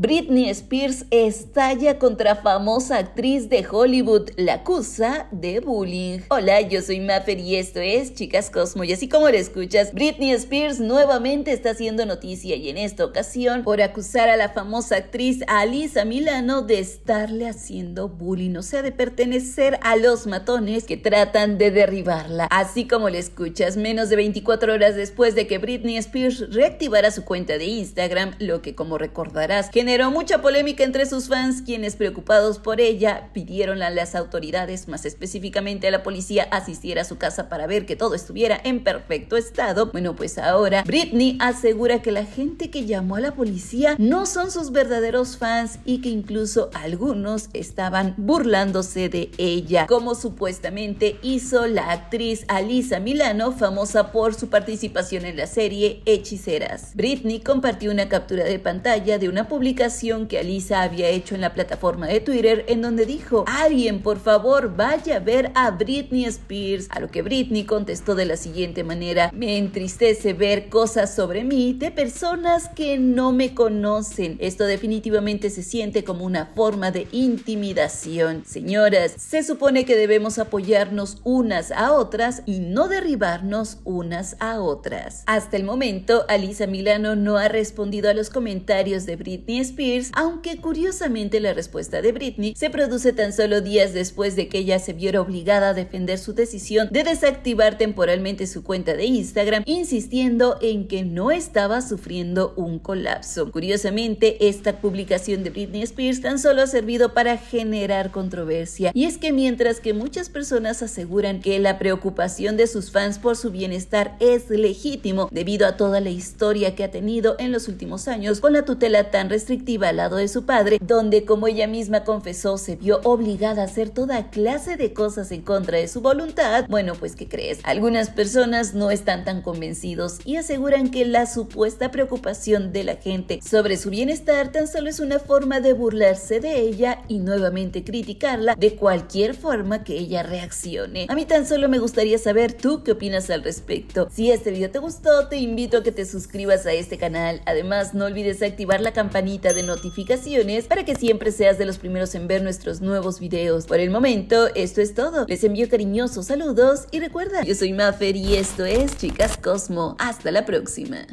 Britney Spears estalla contra famosa actriz de Hollywood, la acusa de bullying. Hola, yo soy Maffer y esto es Chicas Cosmo. Y así como le escuchas, Britney Spears nuevamente está haciendo noticia y en esta ocasión por acusar a la famosa actriz Alisa Milano de estarle haciendo bullying, o sea, de pertenecer a los matones que tratan de derribarla. Así como le escuchas, menos de 24 horas después de que Britney Spears reactivara su cuenta de Instagram, lo que como recordarás, generó mucha polémica entre sus fans, quienes preocupados por ella pidieron a las autoridades, más específicamente a la policía, asistiera a su casa para ver que todo estuviera en perfecto estado. Bueno, pues ahora Britney asegura que la gente que llamó a la policía no son sus verdaderos fans y que incluso algunos estaban burlándose de ella, como supuestamente hizo la actriz Alisa Milano, famosa por su participación en la serie Hechiceras. Britney compartió una captura de pantalla de una publicación que Alisa había hecho en la plataforma de Twitter en donde dijo, alguien por favor vaya a ver a Britney Spears, a lo que Britney contestó de la siguiente manera, me entristece ver cosas sobre mí de personas que no me conocen. Esto definitivamente se siente como una forma de intimidación. Señoras, se supone que debemos apoyarnos unas a otras y no derribarnos unas a otras. Hasta el momento, Alisa Milano no ha respondido a los comentarios de Britney Spears aunque curiosamente la respuesta de Britney se produce tan solo días después de que ella se viera obligada a defender su decisión de desactivar temporalmente su cuenta de Instagram, insistiendo en que no estaba sufriendo un colapso. Curiosamente, esta publicación de Britney Spears tan solo ha servido para generar controversia, y es que mientras que muchas personas aseguran que la preocupación de sus fans por su bienestar es legítimo debido a toda la historia que ha tenido en los últimos años con la tutela tan restrictiva al lado de su padre, donde como ella misma confesó se vio obligada a hacer toda clase de cosas en contra de su voluntad, bueno pues ¿qué crees? Algunas personas no están tan convencidos y aseguran que la supuesta preocupación de la gente sobre su bienestar tan solo es una forma de burlarse de ella y nuevamente criticarla de cualquier forma que ella reaccione. A mí tan solo me gustaría saber tú qué opinas al respecto. Si este video te gustó, te invito a que te suscribas a este canal. Además, no olvides activar la campanita de notificaciones para que siempre seas de los primeros en ver nuestros nuevos videos. Por el momento, esto es todo. Les envío cariñosos saludos y recuerda, yo soy Maffer y esto es Chicas Cosmo. Hasta la próxima.